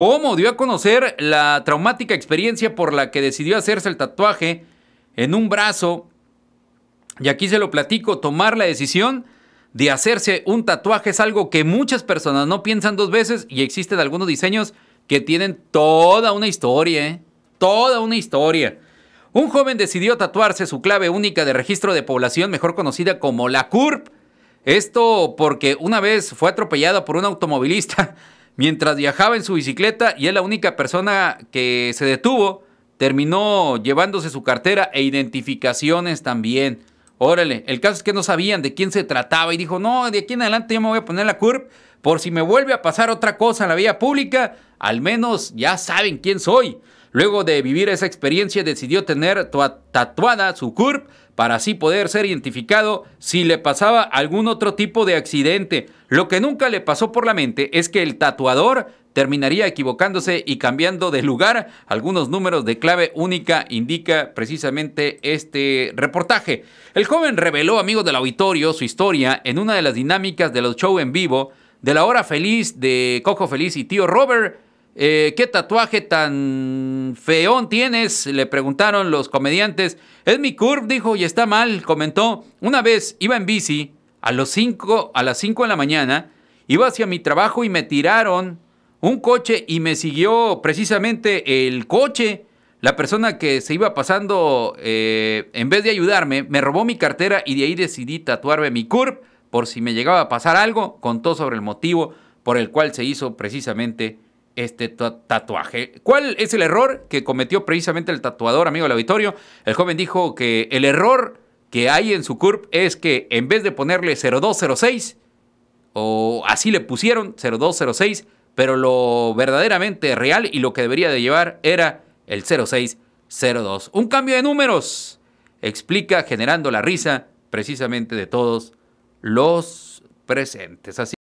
¿Cómo dio a conocer la traumática experiencia por la que decidió hacerse el tatuaje en un brazo. Y aquí se lo platico, tomar la decisión de hacerse un tatuaje es algo que muchas personas no piensan dos veces y existen algunos diseños que tienen toda una historia, ¿eh? toda una historia. Un joven decidió tatuarse su clave única de registro de población, mejor conocida como la CURP. Esto porque una vez fue atropellado por un automovilista Mientras viajaba en su bicicleta y es la única persona que se detuvo, terminó llevándose su cartera e identificaciones también. Órale, el caso es que no sabían de quién se trataba y dijo, no, de aquí en adelante yo me voy a poner la curb por si me vuelve a pasar otra cosa en la vía pública, al menos ya saben quién soy. Luego de vivir esa experiencia decidió tener tatuada su CURP para así poder ser identificado si le pasaba algún otro tipo de accidente. Lo que nunca le pasó por la mente es que el tatuador terminaría equivocándose y cambiando de lugar. Algunos números de clave única indica precisamente este reportaje. El joven reveló, amigos del auditorio, su historia en una de las dinámicas de los shows en vivo de la hora feliz de Coco Feliz y tío Robert eh, ¿Qué tatuaje tan feón tienes? Le preguntaron los comediantes. Es mi curve, dijo, y está mal, comentó. Una vez iba en bici a, los cinco, a las 5 de la mañana, iba hacia mi trabajo y me tiraron un coche y me siguió precisamente el coche. La persona que se iba pasando, eh, en vez de ayudarme, me robó mi cartera y de ahí decidí tatuarme mi curve por si me llegaba a pasar algo. Contó sobre el motivo por el cual se hizo precisamente este tatuaje. ¿Cuál es el error que cometió precisamente el tatuador, amigo del auditorio? El joven dijo que el error que hay en su curb es que en vez de ponerle 0206, o así le pusieron 0206, pero lo verdaderamente real y lo que debería de llevar era el 0602. Un cambio de números, explica generando la risa precisamente de todos los presentes. Así